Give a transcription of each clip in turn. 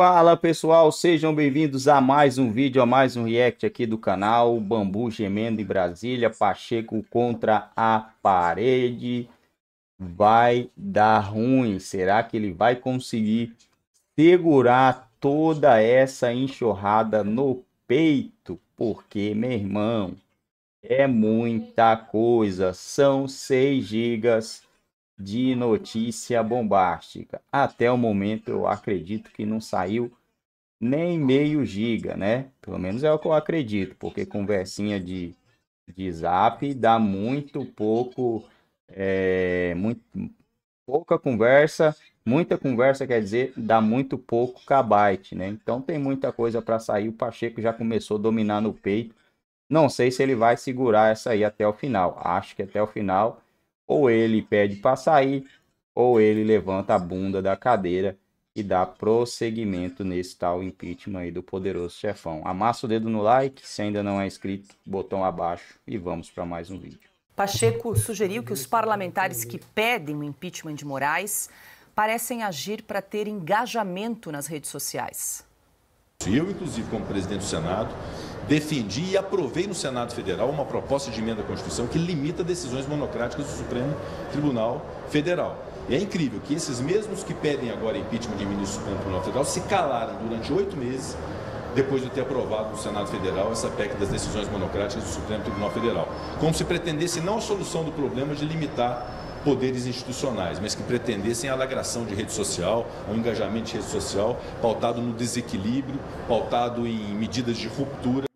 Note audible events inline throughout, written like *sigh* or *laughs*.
Fala pessoal, sejam bem-vindos a mais um vídeo, a mais um react aqui do canal Bambu Gemendo em Brasília, Pacheco contra a parede. Vai dar ruim, será que ele vai conseguir segurar toda essa enxurrada no peito? Porque, meu irmão, é muita coisa, são 6 gigas de notícia bombástica. Até o momento, eu acredito que não saiu nem meio giga, né? Pelo menos é o que eu acredito, porque conversinha de, de zap dá muito pouco, é, muito, pouca conversa, muita conversa quer dizer dá muito pouco kbyte, né? Então tem muita coisa para sair. O Pacheco já começou a dominar no peito. Não sei se ele vai segurar essa aí até o final. Acho que até o final ou ele pede para sair, ou ele levanta a bunda da cadeira e dá prosseguimento nesse tal impeachment aí do poderoso chefão. Amassa o dedo no like, se ainda não é inscrito, botão abaixo e vamos para mais um vídeo. Pacheco sugeriu que os parlamentares que pedem o impeachment de Moraes parecem agir para ter engajamento nas redes sociais. Eu, inclusive, como presidente do Senado, defendi e aprovei no Senado Federal uma proposta de emenda à Constituição que limita decisões monocráticas do Supremo Tribunal Federal. E é incrível que esses mesmos que pedem agora impeachment de ministro do Supremo Tribunal Federal se calaram durante oito meses depois de ter aprovado no Senado Federal essa PEC das decisões monocráticas do Supremo Tribunal Federal. Como se pretendesse não a solução do problema de limitar poderes institucionais, mas que pretendessem a alagração de rede social, um engajamento de rede social pautado no desequilíbrio, pautado em medidas de ruptura.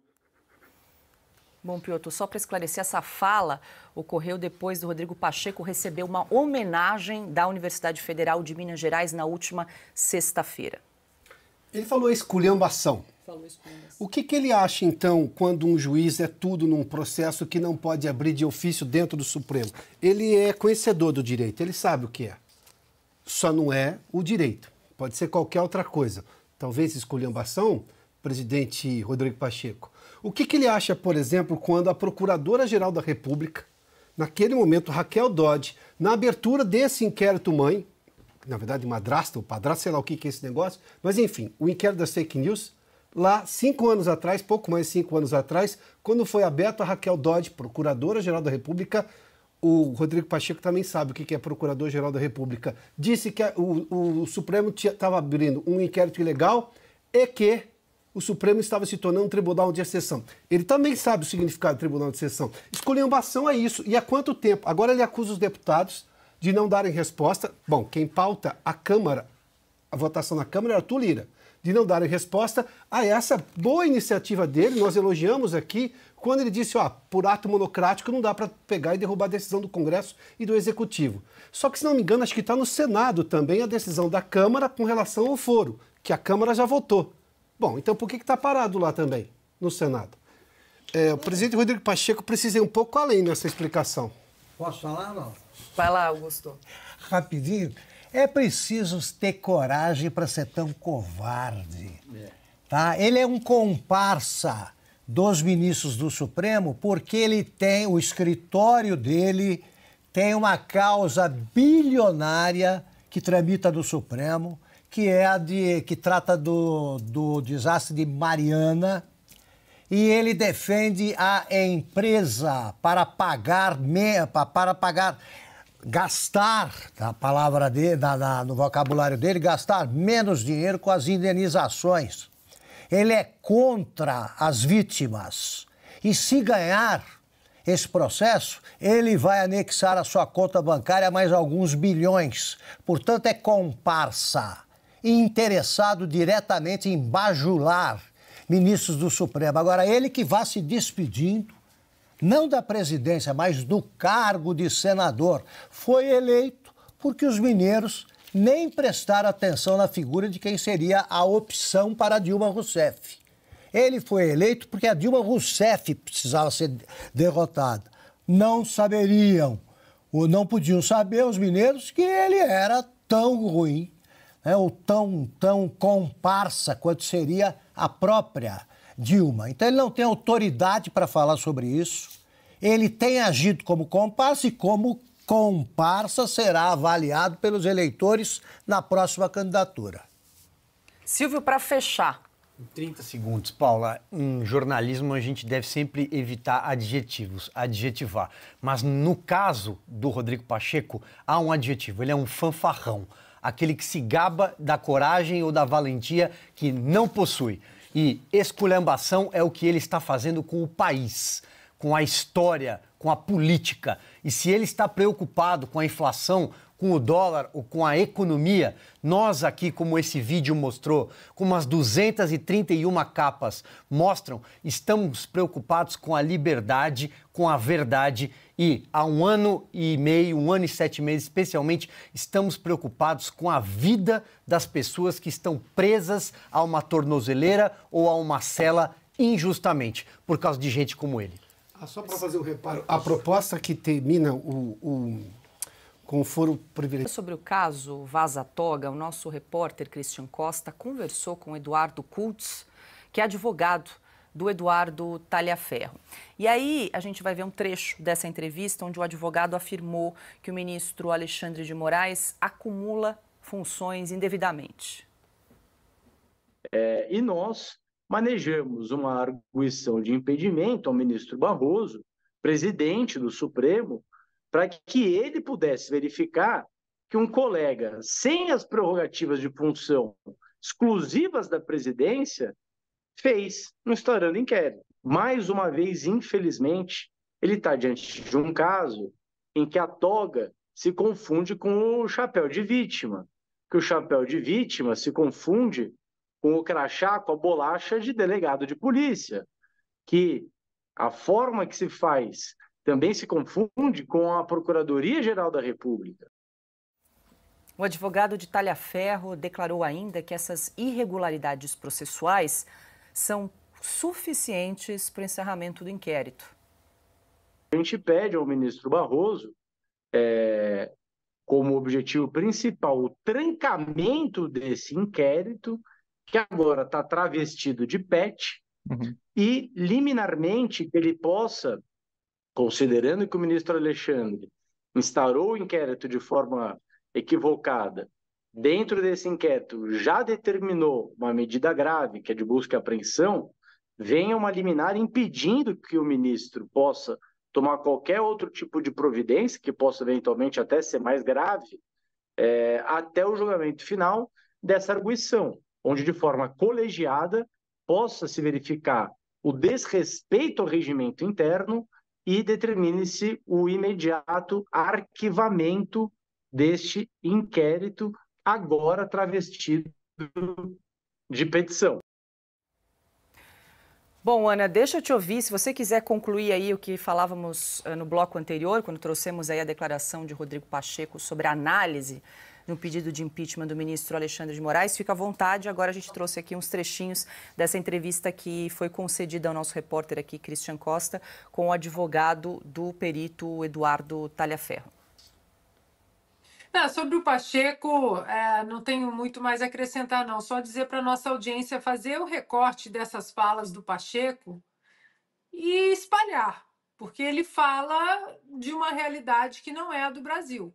Bom, Piotr, só para esclarecer, essa fala ocorreu depois do Rodrigo Pacheco receber uma homenagem da Universidade Federal de Minas Gerais na última sexta-feira. Ele falou esculhambação. Falou O que, que ele acha, então, quando um juiz é tudo num processo que não pode abrir de ofício dentro do Supremo? Ele é conhecedor do direito, ele sabe o que é. Só não é o direito. Pode ser qualquer outra coisa. Talvez esculhambação, presidente Rodrigo Pacheco o que, que ele acha, por exemplo, quando a Procuradora-Geral da República, naquele momento, Raquel Dodge, na abertura desse inquérito mãe, na verdade, madrasta ou padrasta, sei lá o que, que é esse negócio, mas enfim, o inquérito das fake news, lá cinco anos atrás, pouco mais de cinco anos atrás, quando foi aberto a Raquel Dodge, Procuradora-Geral da República, o Rodrigo Pacheco também sabe o que é Procurador-Geral da República, disse que o, o Supremo estava abrindo um inquérito ilegal e que o Supremo estava se tornando um tribunal de exceção. Ele também sabe o significado do tribunal de exceção. Esculhambação é isso. E há quanto tempo? Agora ele acusa os deputados de não darem resposta. Bom, quem pauta a Câmara, a votação na Câmara é Arthur Lira. De não darem resposta a essa boa iniciativa dele, nós elogiamos aqui, quando ele disse: ó, por ato monocrático não dá para pegar e derrubar a decisão do Congresso e do Executivo. Só que, se não me engano, acho que está no Senado também a decisão da Câmara com relação ao foro, que a Câmara já votou. Bom, então por que está parado lá também, no Senado? É, o presidente Rodrigo Pacheco precisa ir um pouco além nessa explicação. Posso falar, não? Vai lá, Augusto. Rapidinho. É preciso ter coragem para ser tão covarde. É. Tá? Ele é um comparsa dos ministros do Supremo porque ele tem, o escritório dele tem uma causa bilionária que tramita do Supremo que é a de que trata do, do desastre de Mariana e ele defende a empresa para pagar me, para pagar gastar a palavra dele na, na, no vocabulário dele gastar menos dinheiro com as indenizações ele é contra as vítimas e se ganhar esse processo, ele vai anexar a sua conta bancária mais alguns bilhões. Portanto, é comparsa interessado diretamente em bajular ministros do Supremo. Agora, ele que vá se despedindo, não da presidência, mas do cargo de senador, foi eleito porque os mineiros nem prestaram atenção na figura de quem seria a opção para Dilma Rousseff. Ele foi eleito porque a Dilma Rousseff precisava ser derrotada. Não saberiam, ou não podiam saber os mineiros, que ele era tão ruim né, ou tão, tão comparsa quanto seria a própria Dilma. Então, ele não tem autoridade para falar sobre isso. Ele tem agido como comparsa e como comparsa será avaliado pelos eleitores na próxima candidatura. Silvio, para fechar. 30 segundos, Paula. Em jornalismo, a gente deve sempre evitar adjetivos, adjetivar. Mas no caso do Rodrigo Pacheco, há um adjetivo: ele é um fanfarrão aquele que se gaba da coragem ou da valentia que não possui. E esculhambação é o que ele está fazendo com o país, com a história, com a política. E se ele está preocupado com a inflação, com o dólar ou com a economia, nós aqui, como esse vídeo mostrou, com umas 231 capas, mostram, estamos preocupados com a liberdade, com a verdade e há um ano e meio, um ano e sete meses, especialmente, estamos preocupados com a vida das pessoas que estão presas a uma tornozeleira ou a uma cela injustamente, por causa de gente como ele. Ah, só para fazer um reparo, a proposta que termina o, o com foro privilegiado. Sobre o caso Vaza Toga, o nosso repórter Christian Costa conversou com Eduardo Kultz, que é advogado do Eduardo Talhaferro. E aí a gente vai ver um trecho dessa entrevista onde o advogado afirmou que o ministro Alexandre de Moraes acumula funções indevidamente. É, e nós manejamos uma arguição de impedimento ao ministro Barroso, presidente do Supremo, para que ele pudesse verificar que um colega, sem as prerrogativas de função exclusivas da presidência, fez no instaurando inquérito. Mais uma vez, infelizmente, ele está diante de um caso em que a toga se confunde com o chapéu de vítima, que o chapéu de vítima se confunde com o crachá, com a bolacha de delegado de polícia, que a forma que se faz também se confunde com a Procuradoria-Geral da República. O advogado de Talhaferro declarou ainda que essas irregularidades processuais são suficientes para o encerramento do inquérito. A gente pede ao ministro Barroso, é, como objetivo principal, o trancamento desse inquérito, que agora está travestido de PET, uhum. e liminarmente que ele possa considerando que o ministro Alexandre instaurou o inquérito de forma equivocada, dentro desse inquérito já determinou uma medida grave, que é de busca e apreensão, venha uma liminar impedindo que o ministro possa tomar qualquer outro tipo de providência, que possa eventualmente até ser mais grave, é, até o julgamento final dessa arguição, onde de forma colegiada possa se verificar o desrespeito ao regimento interno e determine-se o imediato arquivamento deste inquérito, agora travestido de petição. Bom, Ana, deixa eu te ouvir. Se você quiser concluir aí o que falávamos eh, no bloco anterior, quando trouxemos aí a declaração de Rodrigo Pacheco sobre a análise no pedido de impeachment do ministro Alexandre de Moraes. Fica à vontade, agora a gente trouxe aqui uns trechinhos dessa entrevista que foi concedida ao nosso repórter aqui, Christian Costa, com o advogado do perito Eduardo Talhaferro. Não, sobre o Pacheco, é, não tenho muito mais a acrescentar, não. Só dizer para a nossa audiência fazer o recorte dessas falas do Pacheco e espalhar, porque ele fala de uma realidade que não é a do Brasil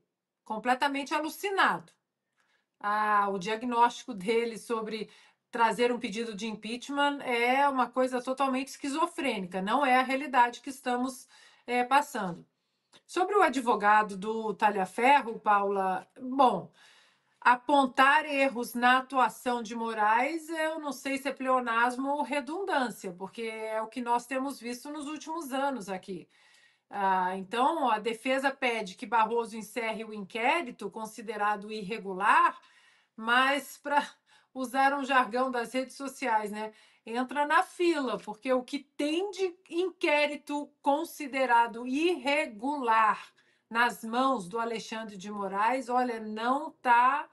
completamente alucinado. Ah, o diagnóstico dele sobre trazer um pedido de impeachment é uma coisa totalmente esquizofrênica, não é a realidade que estamos é, passando. Sobre o advogado do Talhaferro, Paula, bom, apontar erros na atuação de Moraes, eu não sei se é pleonasmo ou redundância, porque é o que nós temos visto nos últimos anos aqui. Ah, então, a defesa pede que Barroso encerre o inquérito, considerado irregular, mas para *laughs* usar um jargão das redes sociais, né? Entra na fila, porque o que tem de inquérito considerado irregular nas mãos do Alexandre de Moraes, olha, não está,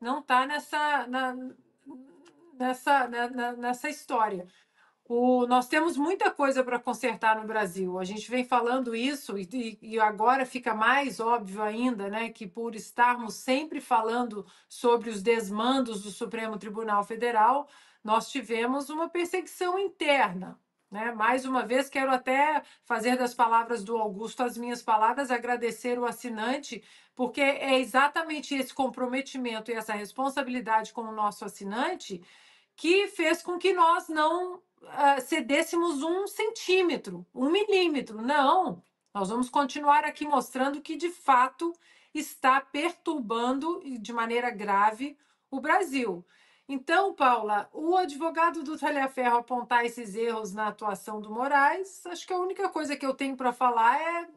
não tá nessa, na, nessa, na, na, nessa história. O, nós temos muita coisa para consertar no Brasil. A gente vem falando isso e, e, agora fica mais óbvio ainda, né, que por estarmos sempre falando sobre os desmandos do Supremo Tribunal Federal, nós tivemos uma perseguição interna. Né? Mais uma vez, quero até fazer das palavras do Augusto as minhas palavras, agradecer o assinante, porque é exatamente esse comprometimento e essa responsabilidade com o nosso assinante que fez com que nós não uh, cedêssemos um centímetro, um milímetro. Não, nós vamos continuar aqui mostrando que de fato está perturbando de maneira grave o Brasil. Então, Paula, o advogado do Talhaferro apontar esses erros na atuação do Moraes, acho que a única coisa que eu tenho para falar é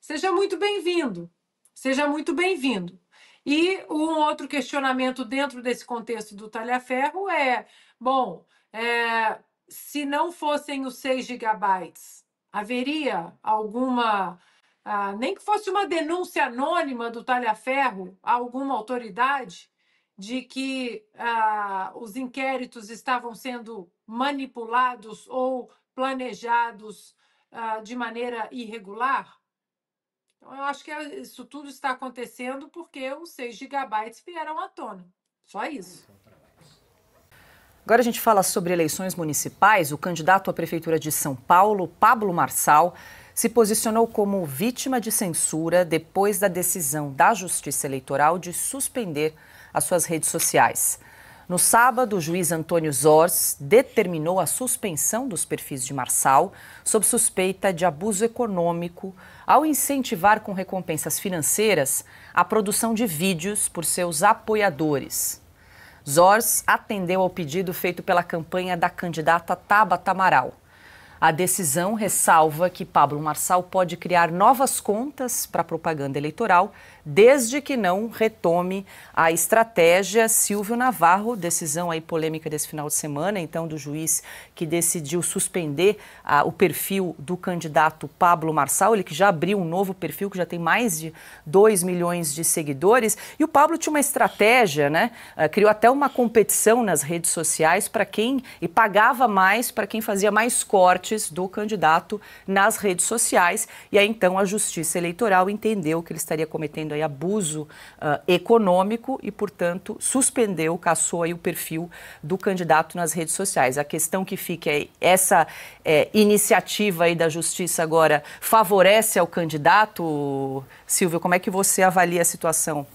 seja muito bem-vindo, seja muito bem-vindo. E um outro questionamento dentro desse contexto do Talhaferro é: bom, é, se não fossem os 6 gigabytes, haveria alguma, ah, nem que fosse uma denúncia anônima do Talhaferro a alguma autoridade de que ah, os inquéritos estavam sendo manipulados ou planejados ah, de maneira irregular? Então, eu acho que é, isso tudo está acontecendo porque os 6 gigabytes vieram à tona. Só isso. Agora a gente fala sobre eleições municipais. O candidato à Prefeitura de São Paulo, Pablo Marçal, se posicionou como vítima de censura depois da decisão da Justiça Eleitoral de suspender as suas redes sociais. No sábado, o juiz Antônio Zors determinou a suspensão dos perfis de Marçal sob suspeita de abuso econômico ao incentivar com recompensas financeiras a produção de vídeos por seus apoiadores. Zors atendeu ao pedido feito pela campanha da candidata Tabata Amaral. A decisão ressalva que Pablo Marçal pode criar novas contas para propaganda eleitoral, desde que não retome a estratégia Silvio Navarro, decisão aí polêmica desse final de semana, então do juiz que decidiu suspender ah, o perfil do candidato Pablo Marçal, ele que já abriu um novo perfil que já tem mais de 2 milhões de seguidores, e o Pablo tinha uma estratégia, né? Ah, criou até uma competição nas redes sociais para quem e pagava mais para quem fazia mais corte do candidato nas redes sociais. E aí então a Justiça Eleitoral entendeu que ele estaria cometendo aí abuso uh, econômico e, portanto, suspendeu, caçou aí o perfil do candidato nas redes sociais. A questão que fica é essa é, iniciativa aí da Justiça agora favorece ao candidato? Silvio, como é que você avalia a situação?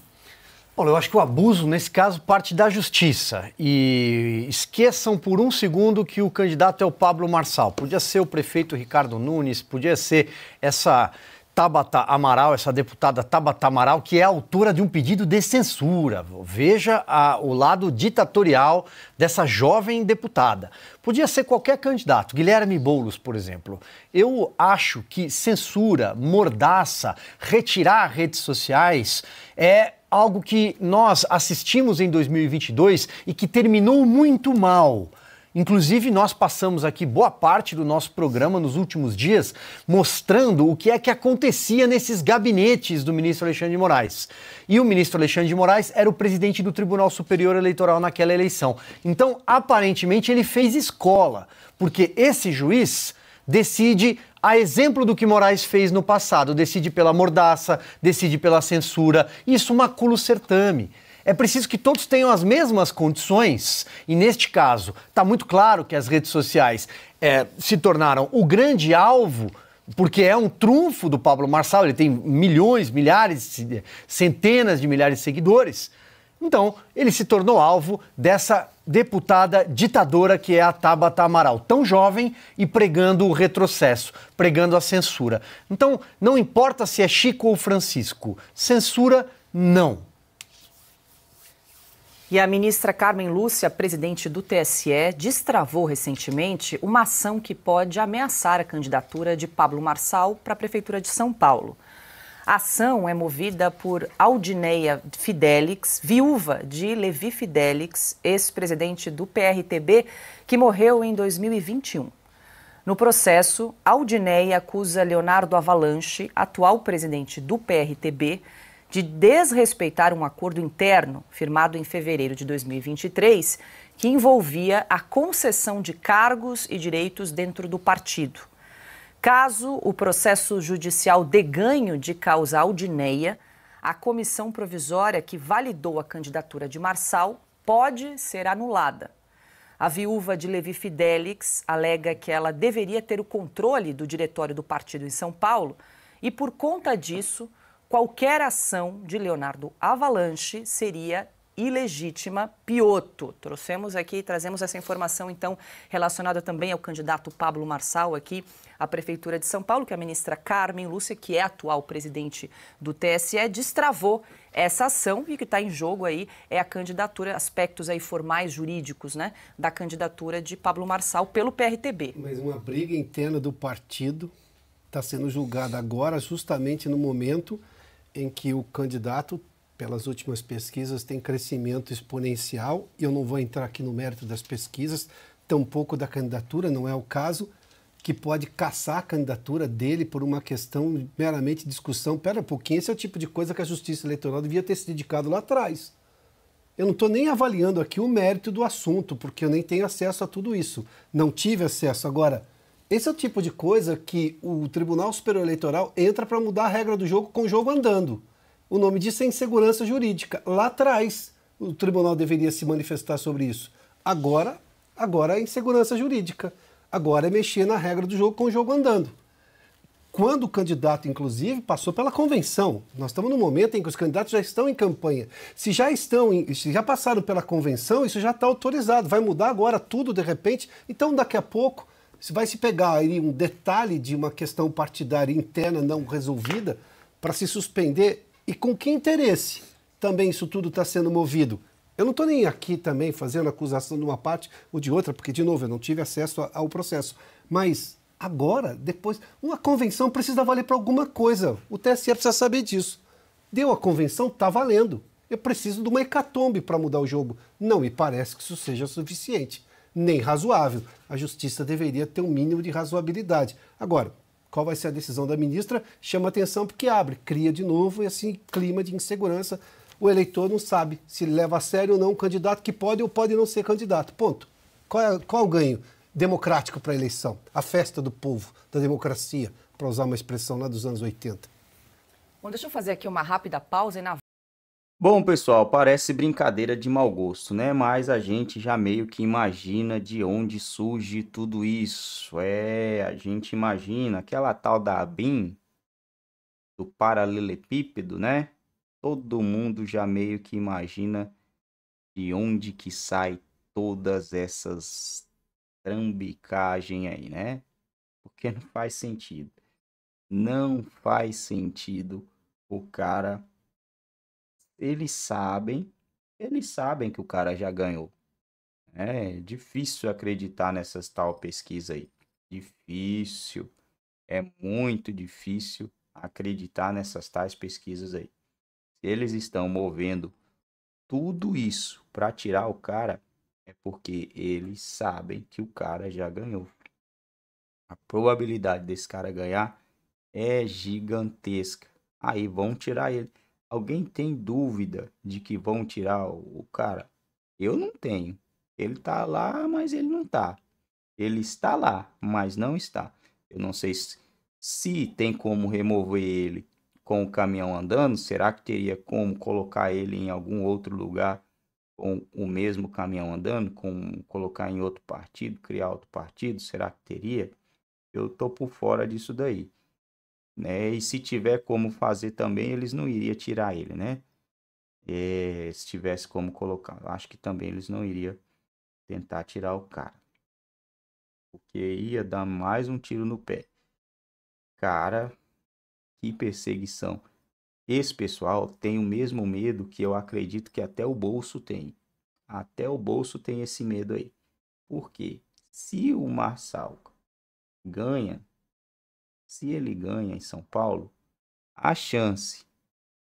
Bom, eu acho que o abuso, nesse caso, parte da justiça. E esqueçam por um segundo que o candidato é o Pablo Marçal. Podia ser o prefeito Ricardo Nunes, podia ser essa Tabata Amaral, essa deputada Tabata Amaral, que é autora de um pedido de censura. Veja a, o lado ditatorial dessa jovem deputada. Podia ser qualquer candidato, Guilherme Boulos, por exemplo. Eu acho que censura, mordaça, retirar redes sociais é algo que nós assistimos em 2022 e que terminou muito mal. Inclusive, nós passamos aqui boa parte do nosso programa nos últimos dias mostrando o que é que acontecia nesses gabinetes do ministro Alexandre de Moraes. E o ministro Alexandre de Moraes era o presidente do Tribunal Superior Eleitoral naquela eleição. Então, aparentemente, ele fez escola, porque esse juiz decide a exemplo do que Moraes fez no passado, decide pela mordaça, decide pela censura, isso macula o certame. É preciso que todos tenham as mesmas condições, e neste caso, está muito claro que as redes sociais é, se tornaram o grande alvo porque é um trunfo do Pablo Marçal, ele tem milhões, milhares, centenas de milhares de seguidores. Então, ele se tornou alvo dessa deputada ditadora que é a Tabata Amaral, tão jovem e pregando o retrocesso, pregando a censura. Então, não importa se é Chico ou Francisco, censura não. E a ministra Carmen Lúcia, presidente do TSE, destravou recentemente uma ação que pode ameaçar a candidatura de Pablo Marçal para a Prefeitura de São Paulo. A ação é movida por Aldineia Fidelix, viúva de Levi Fidelix, ex-presidente do PRTB, que morreu em 2021. No processo, Aldineia acusa Leonardo Avalanche, atual presidente do PRTB, de desrespeitar um acordo interno firmado em fevereiro de 2023, que envolvia a concessão de cargos e direitos dentro do partido. Caso o processo judicial dê ganho de causa aldineia, a comissão provisória que validou a candidatura de Marçal pode ser anulada. A viúva de Levi Fidelix alega que ela deveria ter o controle do diretório do partido em São Paulo e, por conta disso, qualquer ação de Leonardo Avalanche seria ilegítima Pioto. Trouxemos aqui, trazemos essa informação então relacionada também ao candidato Pablo Marçal aqui à prefeitura de São Paulo, que é a ministra Carmen Lúcia, que é atual presidente do TSE, destravou essa ação e que está em jogo aí é a candidatura, aspectos aí formais jurídicos, né, da candidatura de Pablo Marçal pelo PRTB. Mas uma briga interna do partido está sendo julgada agora, justamente no momento em que o candidato pelas últimas pesquisas, tem crescimento exponencial. Eu não vou entrar aqui no mérito das pesquisas, tampouco da candidatura, não é o caso, que pode caçar a candidatura dele por uma questão meramente discussão. Pera um pouquinho, esse é o tipo de coisa que a Justiça Eleitoral devia ter se dedicado lá atrás. Eu não estou nem avaliando aqui o mérito do assunto, porque eu nem tenho acesso a tudo isso. Não tive acesso. Agora, esse é o tipo de coisa que o Tribunal Superior Eleitoral entra para mudar a regra do jogo com o jogo andando. O nome disso é insegurança jurídica. Lá atrás, o tribunal deveria se manifestar sobre isso. Agora, agora é insegurança jurídica. Agora é mexer na regra do jogo com o jogo andando. Quando o candidato, inclusive, passou pela convenção. Nós estamos num momento em que os candidatos já estão em campanha. Se já estão, em, se já passaram pela convenção, isso já está autorizado. Vai mudar agora tudo de repente. Então, daqui a pouco, se vai se pegar aí um detalhe de uma questão partidária interna não resolvida para se suspender e com que interesse também isso tudo está sendo movido? Eu não estou nem aqui também fazendo acusação de uma parte ou de outra, porque, de novo, eu não tive acesso ao processo. Mas agora, depois, uma convenção precisa valer para alguma coisa. O TSE precisa saber disso. Deu a convenção, está valendo. Eu preciso de uma hecatombe para mudar o jogo. Não me parece que isso seja suficiente, nem razoável. A justiça deveria ter um mínimo de razoabilidade. Agora, qual vai ser a decisão da ministra, chama atenção porque abre, cria de novo esse clima de insegurança. O eleitor não sabe se leva a sério ou não um candidato que pode ou pode não ser candidato. Ponto. Qual é, qual é o ganho democrático para a eleição? A festa do povo, da democracia, para usar uma expressão lá dos anos 80. Bom, deixa eu fazer aqui uma rápida pausa e na Bom, pessoal, parece brincadeira de mau gosto, né? Mas a gente já meio que imagina de onde surge tudo isso. É, a gente imagina aquela tal da ABIN, do paralelepípedo, né? Todo mundo já meio que imagina de onde que sai todas essas trambicagens aí, né? Porque *laughs* não faz sentido. Não faz sentido o cara eles sabem, eles sabem que o cara já ganhou. É difícil acreditar nessas tal pesquisa aí. Difícil. É muito difícil acreditar nessas tais pesquisas aí. Se eles estão movendo tudo isso para tirar o cara, é porque eles sabem que o cara já ganhou. A probabilidade desse cara ganhar é gigantesca. Aí vão tirar ele. Alguém tem dúvida de que vão tirar o cara? Eu não tenho. Ele tá lá, mas ele não tá. Ele está lá, mas não está. Eu não sei se, se tem como remover ele com o caminhão andando. Será que teria como colocar ele em algum outro lugar com o mesmo caminhão andando? Com colocar em outro partido, criar outro partido? Será que teria? Eu tô por fora disso daí né? E se tiver como fazer também, eles não iriam tirar ele, né? Eh, se tivesse como colocar, acho que também eles não iriam tentar tirar o cara. Porque ia dar mais um tiro no pé. Cara, que perseguição. Esse pessoal tem o mesmo medo que eu acredito que até o bolso tem. Até o bolso tem esse medo aí. Por quê? se o Marçal ganha se ele ganha em São Paulo, a chance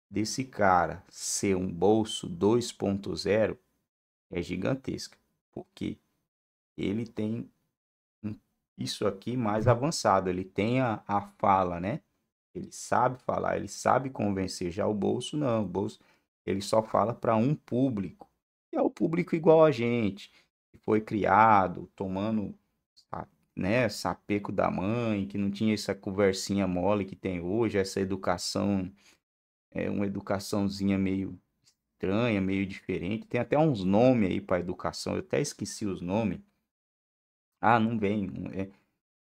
desse cara ser um bolso 2.0 é gigantesca, porque ele tem isso aqui mais avançado, ele tem a, a fala, né? Ele sabe falar, ele sabe convencer. Já o bolso não, o bolso ele só fala para um público, e é o público igual a gente, que foi criado tomando né, sapeco da mãe, que não tinha essa conversinha mole que tem hoje, essa educação, é uma educaçãozinha meio estranha, meio diferente. Tem até uns nomes aí para educação, eu até esqueci os nomes. Ah, não vem. é.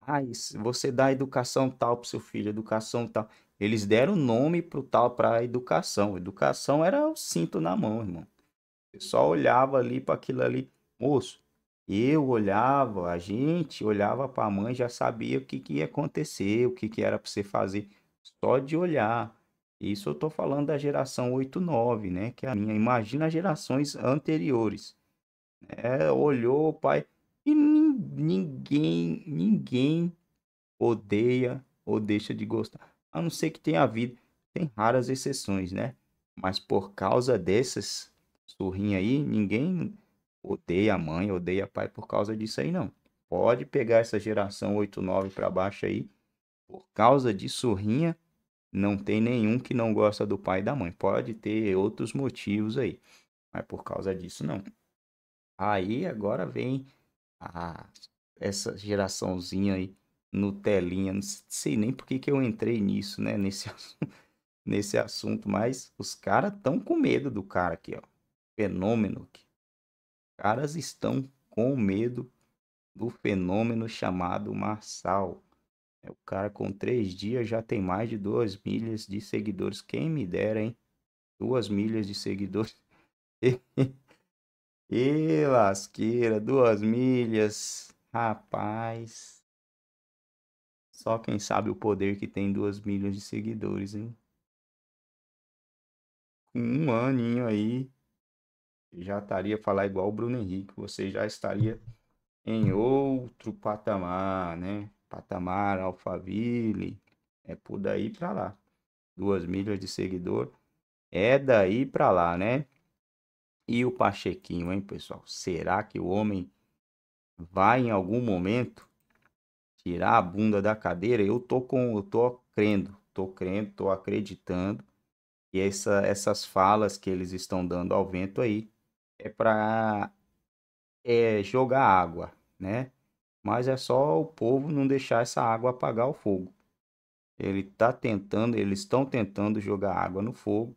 Ah, isso, você dá educação tal para seu filho, educação tal. Eles deram nome pro tal para educação. Educação era o cinto na mão, irmão. Eu só olhava ali para aquilo ali, moço eu olhava, a gente olhava para a mãe, já sabia o que, que ia acontecer, o que, que era para você fazer, só de olhar. Isso eu estou falando da geração 8-9, né? Que é a minha. Imagina as gerações anteriores. É, olhou o pai. E ninguém, ninguém odeia ou deixa de gostar. A não ser que tenha havido. Tem raras exceções, né? Mas por causa dessas surrinhas aí, ninguém odeia mãe, odeia pai por causa disso aí, não. Pode pegar essa geração 9 para baixo aí, por causa de surrinha, não tem nenhum que não gosta do pai e da mãe. Pode ter outros motivos aí, mas por causa disso não. Aí agora vem a, essa geraçãozinha aí Nutelinha, não sei nem por que, que eu entrei nisso, né, *laughs* nesse, nesse assunto, mas os caras estão com medo do cara aqui, ó. Fenômeno aqui caras estão com medo do fenômeno chamado Marçal. É, o cara com três dias já tem mais de duas milhas de seguidores. Quem me dera, hein? Duas milhas de seguidores. *laughs* e lasqueira, duas milhas. Rapaz. Só quem sabe o poder que tem duas milhas de seguidores, hein? um aninho aí, já estaria falar igual o Bruno Henrique, você já estaria em outro patamar, né? Patamar Alphaville, é por daí para lá. Duas milhas de seguidor, é daí para lá, né? E o Pachequinho, hein, pessoal? Será que o homem vai em algum momento tirar a bunda da cadeira? Eu tô com, eu tô crendo, tô crendo, tô acreditando. E essa, essas falas que eles estão dando ao vento aí é para é, jogar água, né? Mas é só o povo não deixar essa água apagar o fogo. Ele tá tentando, eles estão tentando jogar água no fogo.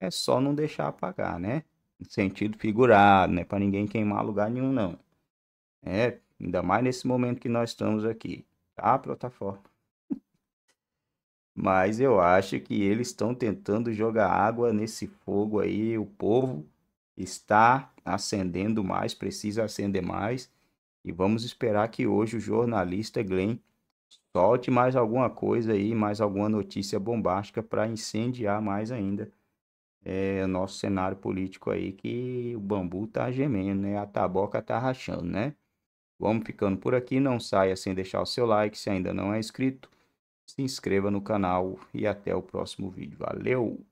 É só não deixar apagar, né? No sentido figurado, né? Para ninguém queimar lugar nenhum, não. É, ainda mais nesse momento que nós estamos aqui. Tá, plataforma? *laughs* Mas eu acho que eles estão tentando jogar água nesse fogo aí, o povo, está acendendo mais, precisa acender mais. E vamos esperar que hoje o jornalista Glenn solte mais alguma coisa aí, mais alguma notícia bombástica para incendiar mais ainda é, o nosso cenário político aí, que o bambu está gemendo, né? A taboca está rachando, né? Vamos ficando por aqui, não saia sem deixar o seu like, se ainda não é inscrito, se inscreva no canal e até o próximo vídeo. Valeu!